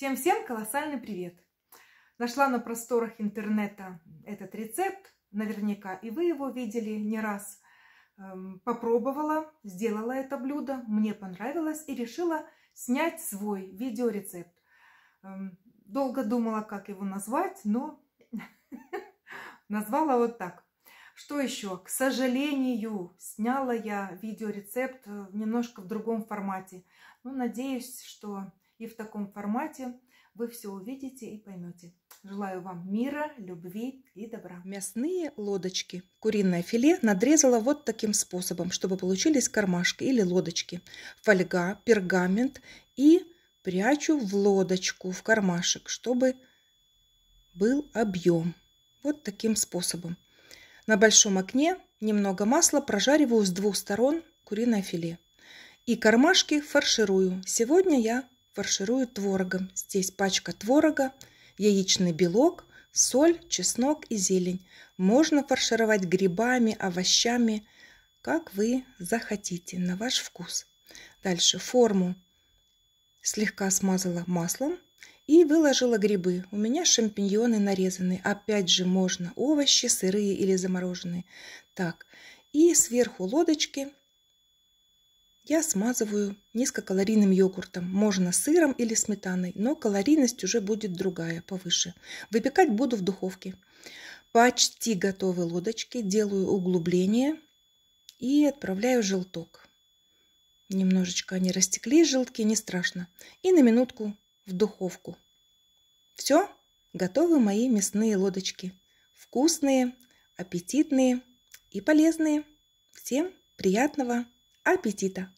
Всем-всем колоссальный привет! Нашла на просторах интернета этот рецепт, наверняка и вы его видели не раз. Эм, попробовала, сделала это блюдо, мне понравилось и решила снять свой видеорецепт. Эм, долго думала, как его назвать, но назвала вот так. Что еще? К сожалению, сняла я видеорецепт э, немножко в другом формате. Но ну, надеюсь, что и в таком формате вы все увидите и поймете. Желаю вам мира, любви и добра. Мясные лодочки. Куриное филе надрезала вот таким способом, чтобы получились кармашки или лодочки. Фольга, пергамент и прячу в лодочку, в кармашек, чтобы был объем. Вот таким способом. На большом окне немного масла прожариваю с двух сторон куриное филе. И кармашки фарширую. Сегодня я фарширую творогом. Здесь пачка творога, яичный белок, соль, чеснок и зелень. Можно фаршировать грибами, овощами, как вы захотите, на ваш вкус. Дальше форму слегка смазала маслом и выложила грибы. У меня шампиньоны нарезаны. Опять же можно овощи, сырые или замороженные. Так, и сверху лодочки я смазываю низкокалорийным йогуртом, можно сыром или сметаной, но калорийность уже будет другая, повыше. Выпекать буду в духовке. Почти готовы лодочки, делаю углубление и отправляю желток. Немножечко они растеклись, желтки, не страшно. И на минутку в духовку. Все, готовы мои мясные лодочки. Вкусные, аппетитные и полезные. Всем приятного аппетита!